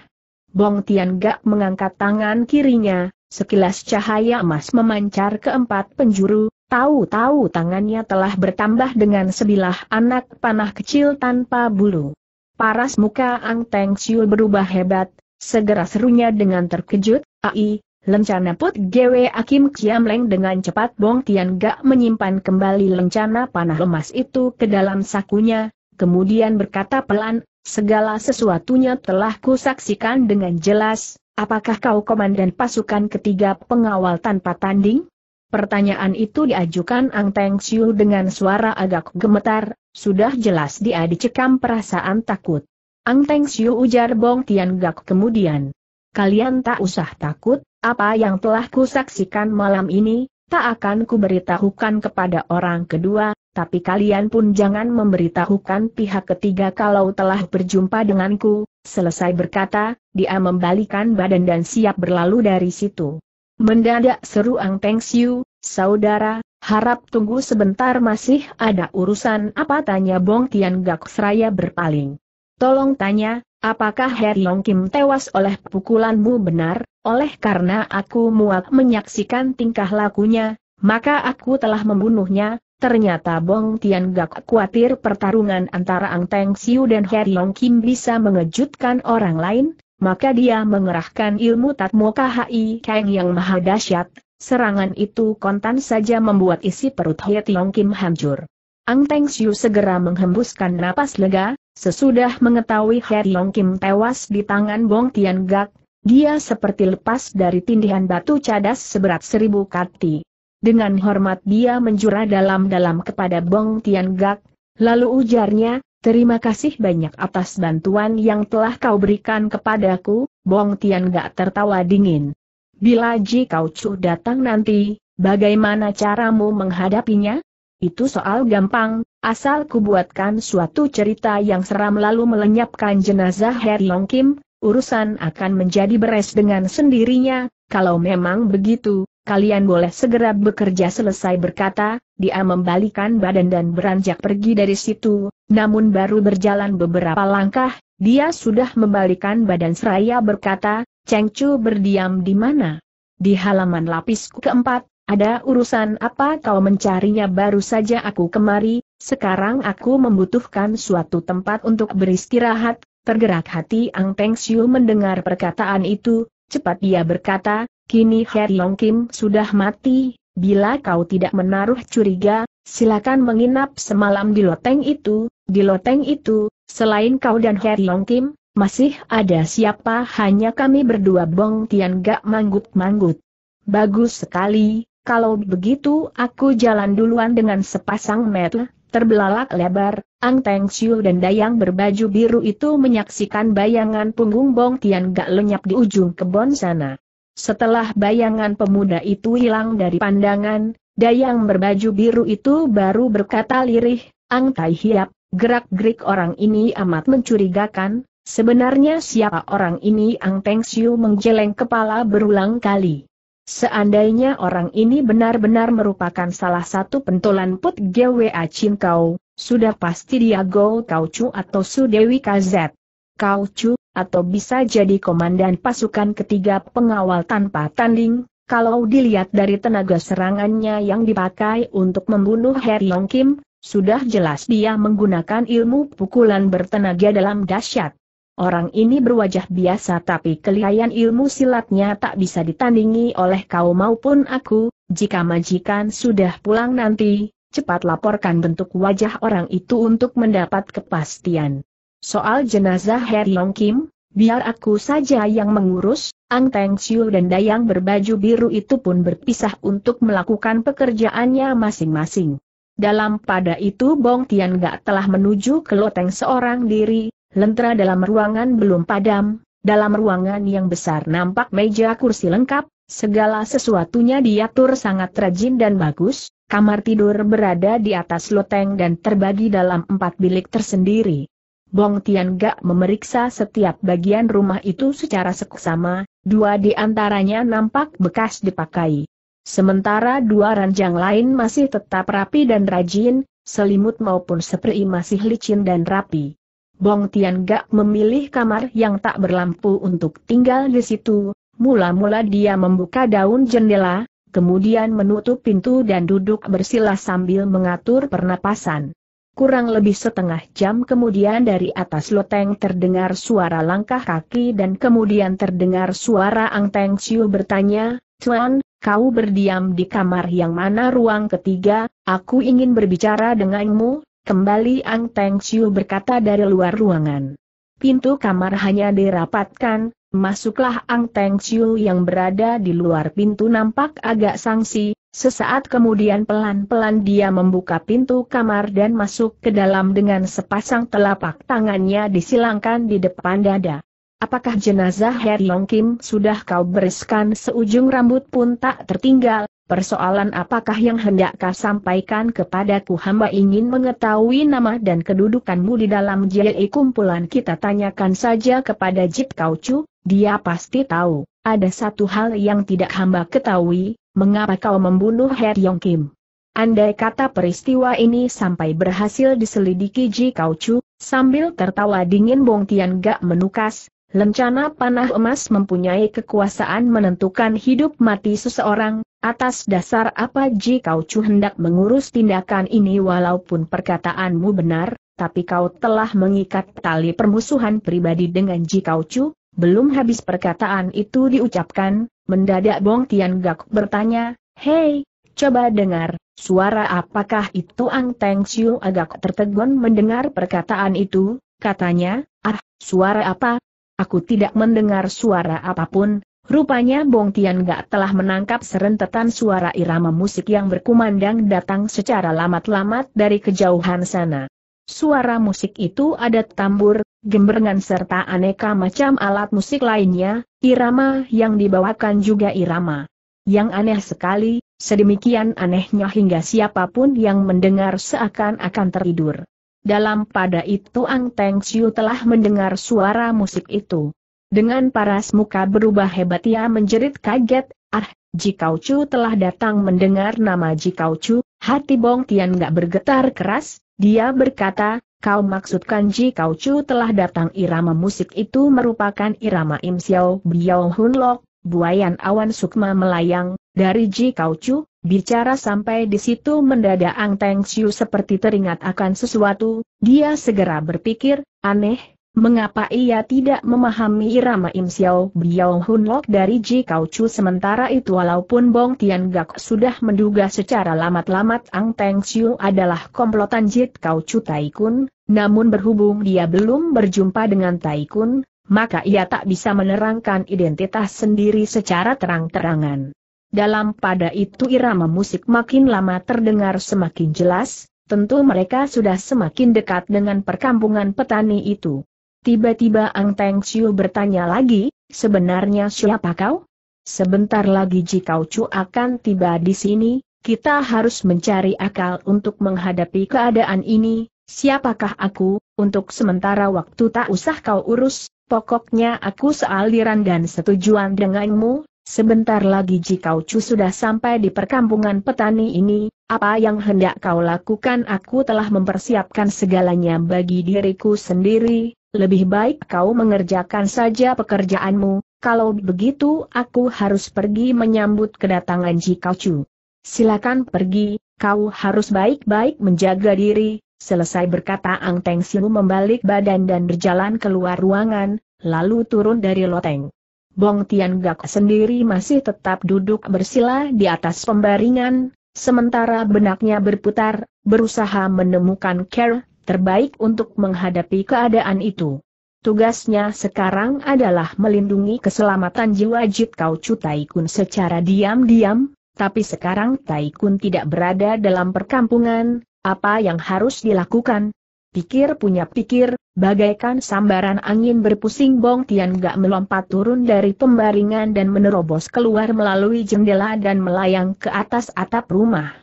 Bong Tian Gak mengangkat tangan kirinya, sekilas cahaya emas memancar ke empat penjuru, tahu-tahu tangannya telah bertambah dengan sebilah anak panah kecil tanpa bulu. Paras muka Ang Teng Xiu berubah hebat, segera serunya dengan terkejut, Ai, Lencana Put GW Akim Leng dengan cepat Bong Tian Gak menyimpan kembali lencana panah lemas itu ke dalam sakunya, kemudian berkata pelan, segala sesuatunya telah kusaksikan dengan jelas, apakah kau komandan pasukan ketiga pengawal tanpa tanding? Pertanyaan itu diajukan Ang Teng Xiu dengan suara agak gemetar, sudah jelas dia dicekam perasaan takut. Ang Teng Xiu ujar Bong Tian Gak kemudian. Kalian tak usah takut, apa yang telah kusaksikan malam ini, tak akan kuberitahukan kepada orang kedua, tapi kalian pun jangan memberitahukan pihak ketiga kalau telah berjumpa denganku. Selesai berkata, dia membalikan badan dan siap berlalu dari situ. Mendadak seru Ang Peng Siu, saudara, harap tunggu sebentar masih ada urusan apa tanya Bong Tian Gak Seraya berpaling. Tolong tanya, apakah Heri Long Kim tewas oleh pukulanmu benar? Oleh karena aku muak menyaksikan tingkah lakunya, maka aku telah membunuhnya, ternyata Bong Tian Gak khawatir pertarungan antara Ang Teng Siu dan Long Kim bisa mengejutkan orang lain, maka dia mengerahkan ilmu Tatmo Kahai Kang yang maha dahsyat, serangan itu kontan saja membuat isi perut Long Kim hancur. Ang Teng Siu segera menghembuskan napas lega, sesudah mengetahui Long Kim tewas di tangan Bong Tian Gak, dia seperti lepas dari tindihan batu cadas seberat seribu kati. Dengan hormat dia menjura dalam-dalam kepada Bong Tian Gak, lalu ujarnya, Terima kasih banyak atas bantuan yang telah kau berikan kepadaku, Bong Tian Gak tertawa dingin. Bila Ji Kau Chu datang nanti, bagaimana caramu menghadapinya? Itu soal gampang, asal kubuatkan suatu cerita yang seram lalu melenyapkan jenazah Heri Long Kim, urusan akan menjadi beres dengan sendirinya, kalau memang begitu, kalian boleh segera bekerja selesai berkata, dia membalikan badan dan beranjak pergi dari situ, namun baru berjalan beberapa langkah, dia sudah membalikan badan seraya berkata, Cheng Chu berdiam di mana? Di halaman lapis keempat, ada urusan apa kau mencarinya baru saja aku kemari, sekarang aku membutuhkan suatu tempat untuk beristirahat, Tergerak hati Ang Peng Siu mendengar perkataan itu, cepat dia berkata, kini Yong Kim sudah mati, bila kau tidak menaruh curiga, silakan menginap semalam di loteng itu, di loteng itu, selain kau dan Yong Kim, masih ada siapa hanya kami berdua Bong Tian gak manggut-manggut. Bagus sekali, kalau begitu aku jalan duluan dengan sepasang metel, Terbelalak lebar, Ang Teng Xiu dan Dayang berbaju biru itu menyaksikan bayangan punggung Bong Tian gak lenyap di ujung kebon sana. Setelah bayangan pemuda itu hilang dari pandangan, Dayang berbaju biru itu baru berkata lirih, Ang Tai Hiap, gerak-gerik orang ini amat mencurigakan, sebenarnya siapa orang ini Ang Teng Xiu menggeleng kepala berulang kali. Seandainya orang ini benar-benar merupakan salah satu pentolan Put GWA Chin Kau, sudah pasti dia Gol Kau Chu atau Su Dewi KZ. Kau Chu, atau bisa jadi komandan pasukan ketiga pengawal tanpa tanding, kalau dilihat dari tenaga serangannya yang dipakai untuk membunuh Yong Kim, sudah jelas dia menggunakan ilmu pukulan bertenaga dalam dahsyat. Orang ini berwajah biasa tapi kelihayan ilmu silatnya tak bisa ditandingi oleh kau maupun aku, jika majikan sudah pulang nanti, cepat laporkan bentuk wajah orang itu untuk mendapat kepastian. Soal jenazah Heryong Kim, biar aku saja yang mengurus, Ang Teng Xiu dan Dayang berbaju biru itu pun berpisah untuk melakukan pekerjaannya masing-masing. Dalam pada itu Bong Tian Gak telah menuju ke loteng seorang diri, Lentera dalam ruangan belum padam, dalam ruangan yang besar nampak meja kursi lengkap, segala sesuatunya diatur sangat rajin dan bagus, kamar tidur berada di atas loteng dan terbagi dalam empat bilik tersendiri. Bong Tian Gak memeriksa setiap bagian rumah itu secara seksama, dua di antaranya nampak bekas dipakai. Sementara dua ranjang lain masih tetap rapi dan rajin, selimut maupun seprei masih licin dan rapi. Bong Tian Gak memilih kamar yang tak berlampu untuk tinggal di situ, mula-mula dia membuka daun jendela, kemudian menutup pintu dan duduk bersila sambil mengatur pernapasan. Kurang lebih setengah jam kemudian dari atas loteng terdengar suara langkah kaki dan kemudian terdengar suara Ang Teng Siu bertanya, Tuan, kau berdiam di kamar yang mana ruang ketiga, aku ingin berbicara denganmu, Kembali Ang Teng Chiu berkata dari luar ruangan. Pintu kamar hanya dirapatkan, masuklah Ang Teng Chiu yang berada di luar pintu nampak agak sangsi, sesaat kemudian pelan-pelan dia membuka pintu kamar dan masuk ke dalam dengan sepasang telapak tangannya disilangkan di depan dada. Apakah jenazah Long Kim sudah kau bereskan seujung rambut pun tak tertinggal, Persoalan apakah yang hendak kau sampaikan kepadaku hamba ingin mengetahui nama dan kedudukanmu di dalam JLI kumpulan kita tanyakan saja kepada Jip Kaucu, dia pasti tahu, ada satu hal yang tidak hamba ketahui, mengapa kau membunuh Her Yong Kim. Andai kata peristiwa ini sampai berhasil diselidiki Ji Kaucu, sambil tertawa dingin Bong Tian gak menukas, Lencana panah emas mempunyai kekuasaan menentukan hidup mati seseorang, Atas dasar apa kau cu hendak mengurus tindakan ini walaupun perkataanmu benar, tapi kau telah mengikat tali permusuhan pribadi dengan kau cu? Belum habis perkataan itu diucapkan, mendadak Bong Tian Gak bertanya, Hei, coba dengar, suara apakah itu Ang Teng Xiu agak tertegun mendengar perkataan itu, katanya, ah, suara apa? Aku tidak mendengar suara apapun, Rupanya Bong Tian Gak telah menangkap serentetan suara irama musik yang berkumandang datang secara lamat-lamat dari kejauhan sana. Suara musik itu ada tambur, gemberengan serta aneka macam alat musik lainnya, irama yang dibawakan juga irama. Yang aneh sekali, sedemikian anehnya hingga siapapun yang mendengar seakan-akan tertidur. Dalam pada itu Ang Teng Xiu telah mendengar suara musik itu. Dengan paras muka berubah hebat ia menjerit kaget, ah, Jikau Chu telah datang mendengar nama Jikau Chu, hati Bong Tian gak bergetar keras, dia berkata, kau maksudkan Jikau Chu telah datang irama musik itu merupakan irama Im Xiao Biao Hun Lok, buayan awan sukma melayang, dari Jikau Chu, bicara sampai di situ mendadak Ang Teng Xiu seperti teringat akan sesuatu, dia segera berpikir, aneh, Mengapa ia tidak memahami irama Im Xiao Biao Hun Lok dari Ji Kau Chu sementara itu walaupun Bong Tian Gak sudah menduga secara lamat-lamat Ang Teng Xiu adalah komplotan Jit Kau Chu Tai Kun, namun berhubung dia belum berjumpa dengan Tai Kun, maka ia tak bisa menerangkan identitas sendiri secara terang-terangan. Dalam pada itu irama musik makin lama terdengar semakin jelas, tentu mereka sudah semakin dekat dengan perkampungan petani itu. Tiba-tiba Ang Teng Siu bertanya lagi, sebenarnya siapa kau? Sebentar lagi jikau Chu akan tiba di sini, kita harus mencari akal untuk menghadapi keadaan ini, siapakah aku, untuk sementara waktu tak usah kau urus, pokoknya aku sealiran dan setujuan denganmu, sebentar lagi jikau Chu sudah sampai di perkampungan petani ini, apa yang hendak kau lakukan aku telah mempersiapkan segalanya bagi diriku sendiri, lebih baik kau mengerjakan saja pekerjaanmu, kalau begitu aku harus pergi menyambut kedatangan Ji Jikaucu. Silakan pergi, kau harus baik-baik menjaga diri, selesai berkata Ang Teng Siu membalik badan dan berjalan keluar ruangan, lalu turun dari loteng. Bong Tian Gak sendiri masih tetap duduk bersila di atas pembaringan, sementara benaknya berputar, berusaha menemukan care terbaik untuk menghadapi keadaan itu. Tugasnya sekarang adalah melindungi keselamatan jiwa Jit Kau Taikun secara diam-diam, tapi sekarang Taikun tidak berada dalam perkampungan, apa yang harus dilakukan? Pikir punya pikir, bagaikan sambaran angin berpusing Bong Tian gak melompat turun dari pembaringan dan menerobos keluar melalui jendela dan melayang ke atas atap rumah.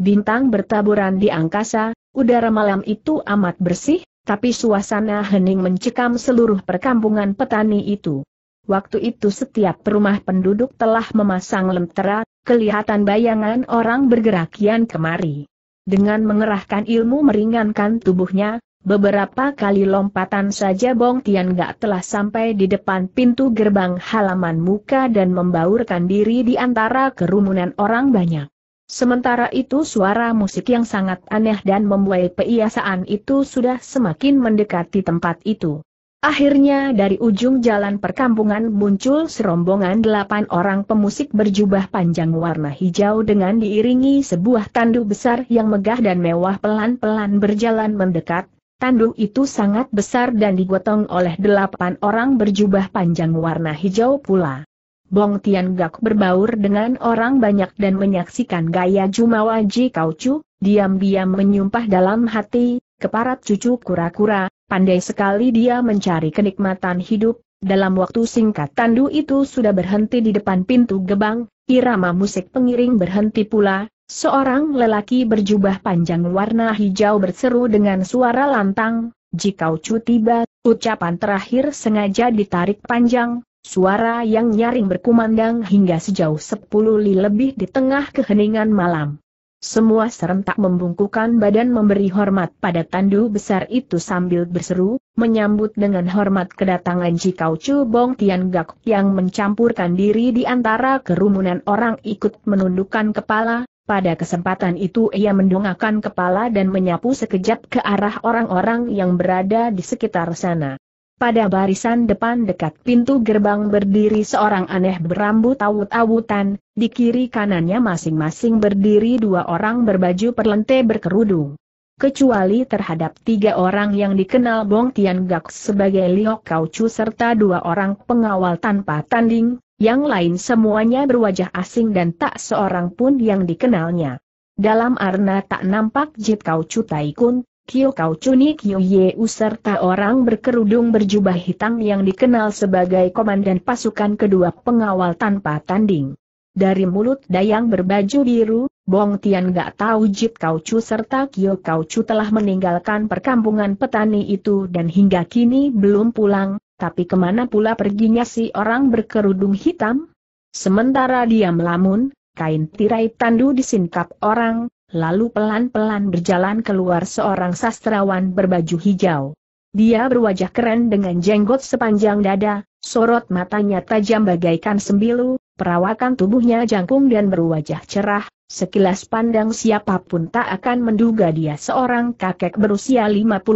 Bintang bertaburan di angkasa, Udara malam itu amat bersih, tapi suasana hening mencekam seluruh perkampungan petani itu. Waktu itu setiap rumah penduduk telah memasang lentera, kelihatan bayangan orang bergerak kian kemari. Dengan mengerahkan ilmu meringankan tubuhnya, beberapa kali lompatan saja Bong Tian Gak telah sampai di depan pintu gerbang halaman muka dan membaurkan diri di antara kerumunan orang banyak. Sementara itu suara musik yang sangat aneh dan membuai peiasaan itu sudah semakin mendekati tempat itu. Akhirnya dari ujung jalan perkampungan muncul serombongan delapan orang pemusik berjubah panjang warna hijau dengan diiringi sebuah tandu besar yang megah dan mewah pelan-pelan berjalan mendekat. Tandu itu sangat besar dan digotong oleh delapan orang berjubah panjang warna hijau pula. Bong Tian Gak berbaur dengan orang banyak dan menyaksikan gaya Jumawa Ji Kaucu, diam-diam menyumpah dalam hati, keparat cucu kura-kura, pandai sekali dia mencari kenikmatan hidup, dalam waktu singkat tandu itu sudah berhenti di depan pintu gebang, irama musik pengiring berhenti pula, seorang lelaki berjubah panjang warna hijau berseru dengan suara lantang, Ji Kauchu tiba, ucapan terakhir sengaja ditarik panjang, Suara yang nyaring berkumandang hingga sejauh sepuluh li lebih di tengah keheningan malam. Semua serentak membungkukan badan memberi hormat pada tandu besar itu sambil berseru, menyambut dengan hormat kedatangan Jikau Chu Bong Tian Gak yang mencampurkan diri di antara kerumunan orang ikut menundukkan kepala, pada kesempatan itu ia mendongakkan kepala dan menyapu sekejap ke arah orang-orang yang berada di sekitar sana. Pada barisan depan dekat pintu gerbang berdiri seorang aneh berambut awut-awutan, di kiri kanannya masing-masing berdiri dua orang berbaju perlente berkerudung. Kecuali terhadap tiga orang yang dikenal Bong Tian Gak sebagai Liok Kau Chu serta dua orang pengawal tanpa tanding, yang lain semuanya berwajah asing dan tak seorang pun yang dikenalnya. Dalam arna tak nampak Jit Kau Chu Tai Kun, Kiu Kau Chuni Ye U serta orang berkerudung berjubah hitam yang dikenal sebagai komandan pasukan kedua pengawal tanpa tanding. Dari mulut Dayang berbaju biru, Bong Tian gak tahu Jit Kau Chu serta Kiu Kau Chu telah meninggalkan perkampungan petani itu dan hingga kini belum pulang, tapi kemana pula perginya si orang berkerudung hitam? Sementara dia melamun, kain tirai tandu disingkap orang, Lalu pelan-pelan berjalan keluar seorang sastrawan berbaju hijau. Dia berwajah keren dengan jenggot sepanjang dada, sorot matanya tajam bagaikan sembilu, perawakan tubuhnya jangkung dan berwajah cerah, sekilas pandang siapapun tak akan menduga dia seorang kakek berusia 59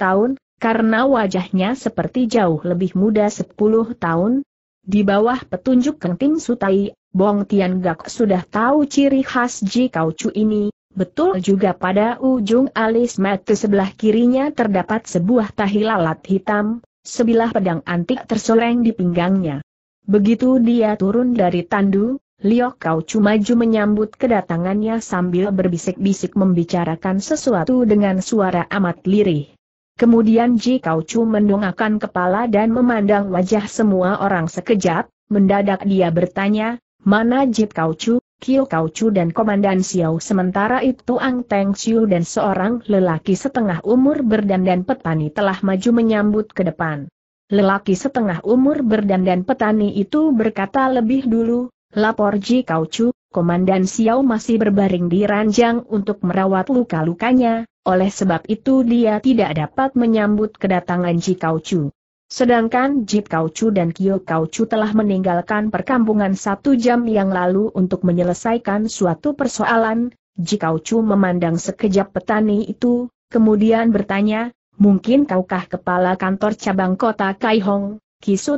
tahun, karena wajahnya seperti jauh lebih muda 10 tahun. Di bawah petunjuk Kenting Sutai, Bong Tian Gak sudah tahu ciri khas Ji Kau Chu ini, betul juga pada ujung alis mata sebelah kirinya terdapat sebuah tahi lalat hitam, sebilah pedang antik tersoleng di pinggangnya. Begitu dia turun dari tandu, Liok Kau Chu maju menyambut kedatangannya sambil berbisik-bisik membicarakan sesuatu dengan suara amat lirih. Kemudian Ji Kau Chu mendongakkan kepala dan memandang wajah semua orang sekejap, mendadak dia bertanya, mana Jit Kiu Kau Kaucu dan Komandan Xiao sementara itu Ang Teng Xiu dan seorang lelaki setengah umur berdandan petani telah maju menyambut ke depan. Lelaki setengah umur berdandan petani itu berkata lebih dulu, lapor Ji Kaucu, Komandan Xiao masih berbaring di ranjang untuk merawat luka-lukanya, oleh sebab itu dia tidak dapat menyambut kedatangan Ji Kaucu. Sedangkan Jip Kaucu dan Kyo Kaucu telah meninggalkan perkampungan satu jam yang lalu untuk menyelesaikan suatu persoalan, Jip Kaucu memandang sekejap petani itu, kemudian bertanya, mungkin kaukah kepala kantor cabang kota Kaihong,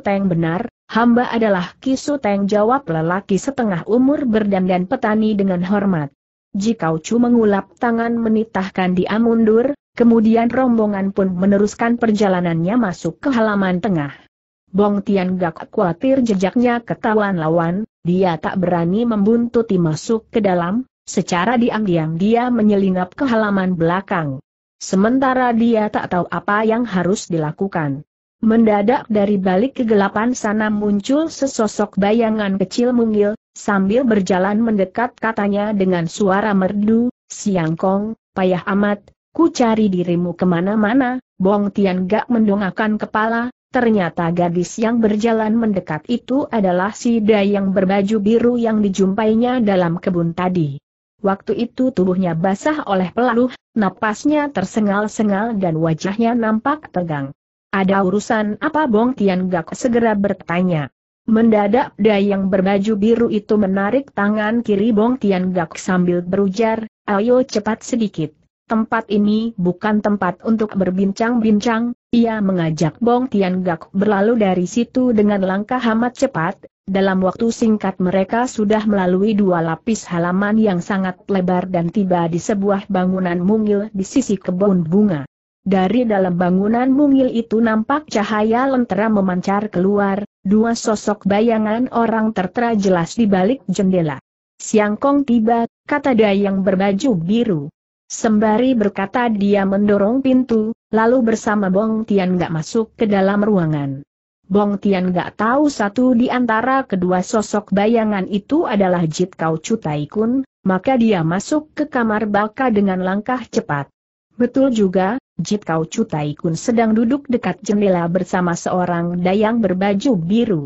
Teng benar? Hamba adalah Teng, jawab lelaki setengah umur berdandan petani dengan hormat. Ji Jikaucu mengulap tangan menitahkan dia mundur, Kemudian rombongan pun meneruskan perjalanannya masuk ke halaman tengah. Bong Tian Gak khawatir jejaknya ketahuan lawan, dia tak berani membuntuti masuk ke dalam, secara diam-diam dia menyelinap ke halaman belakang. Sementara dia tak tahu apa yang harus dilakukan. Mendadak dari balik kegelapan sana muncul sesosok bayangan kecil mungil, sambil berjalan mendekat katanya dengan suara merdu, Siang Kong, payah amat, Ku cari dirimu kemana-mana, Bong Tian Gak mendongakkan kepala, ternyata gadis yang berjalan mendekat itu adalah si Dayang berbaju biru yang dijumpainya dalam kebun tadi. Waktu itu tubuhnya basah oleh pelaruh, napasnya tersengal-sengal dan wajahnya nampak tegang. Ada urusan apa Bong Tian Gak segera bertanya. Mendadak Dayang berbaju biru itu menarik tangan kiri Bong Tian Gak sambil berujar, ayo cepat sedikit tempat ini bukan tempat untuk berbincang-bincang, ia mengajak Bong Tian Gak berlalu dari situ dengan langkah amat cepat, dalam waktu singkat mereka sudah melalui dua lapis halaman yang sangat lebar dan tiba di sebuah bangunan mungil di sisi kebun bunga. Dari dalam bangunan mungil itu nampak cahaya lentera memancar keluar, dua sosok bayangan orang tertera jelas di balik jendela. Siang Kong tiba, kata Dayang berbaju biru. Sembari berkata dia mendorong pintu, lalu bersama Bong Tian gak masuk ke dalam ruangan. Bong Tian gak tahu satu di antara kedua sosok bayangan itu adalah Jit Kau Chu Tai Kun, maka dia masuk ke kamar Baka dengan langkah cepat. Betul juga, Jit Kau Chu Tai Kun sedang duduk dekat jendela bersama seorang dayang berbaju biru.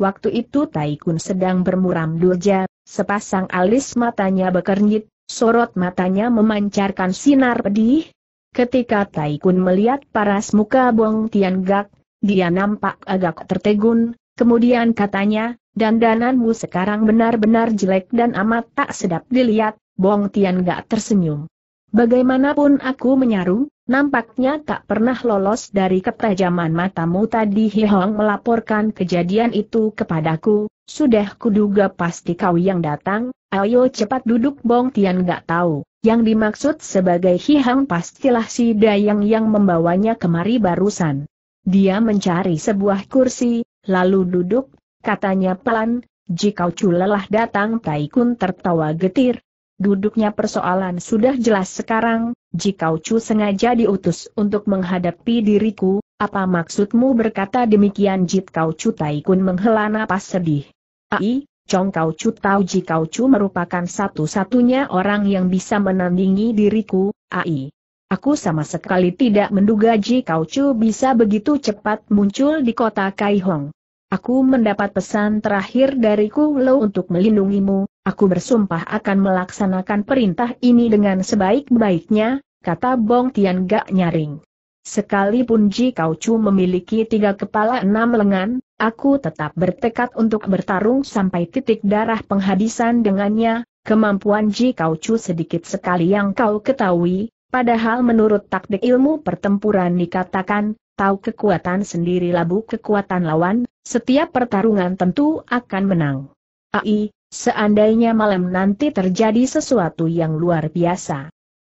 Waktu itu Tai Kun sedang bermuram durja, sepasang alis matanya bekernyit, Sorot matanya memancarkan sinar pedih. Ketika Taikun melihat paras muka Bong Tian Gak, dia nampak agak tertegun, kemudian katanya, dandananmu sekarang benar-benar jelek dan amat tak sedap dilihat, Bong Tian gak tersenyum. Bagaimanapun aku menyaru, Nampaknya tak pernah lolos dari ketajaman matamu tadi Hong melaporkan kejadian itu kepadaku, sudah kuduga pasti kau yang datang, ayo cepat duduk Bong Tian gak tahu, yang dimaksud sebagai Hong pastilah si Dayang yang membawanya kemari barusan. Dia mencari sebuah kursi, lalu duduk, katanya pelan, jika cu lelah datang Taikun tertawa getir, Duduknya persoalan sudah jelas sekarang, Jika Chu sengaja diutus untuk menghadapi diriku, apa maksudmu berkata demikian Jit Kau Chu Taikun menghela napas sedih. Ai, Chong Kau Chu tahu Kau Chu merupakan satu-satunya orang yang bisa menandingi diriku, ai. Aku sama sekali tidak menduga Kau Chu bisa begitu cepat muncul di kota Kaihong. Aku mendapat pesan terakhir dariku Lo untuk melindungimu, Aku bersumpah akan melaksanakan perintah ini dengan sebaik-baiknya, kata Bong Tian Gak nyaring. Sekalipun Ji Kau Chu memiliki tiga kepala enam lengan, aku tetap bertekad untuk bertarung sampai titik darah penghabisan dengannya, kemampuan Ji Kau Chu sedikit sekali yang kau ketahui, padahal menurut taktik ilmu pertempuran dikatakan, tahu kekuatan sendiri labu kekuatan lawan, setiap pertarungan tentu akan menang. AI, Seandainya malam nanti terjadi sesuatu yang luar biasa,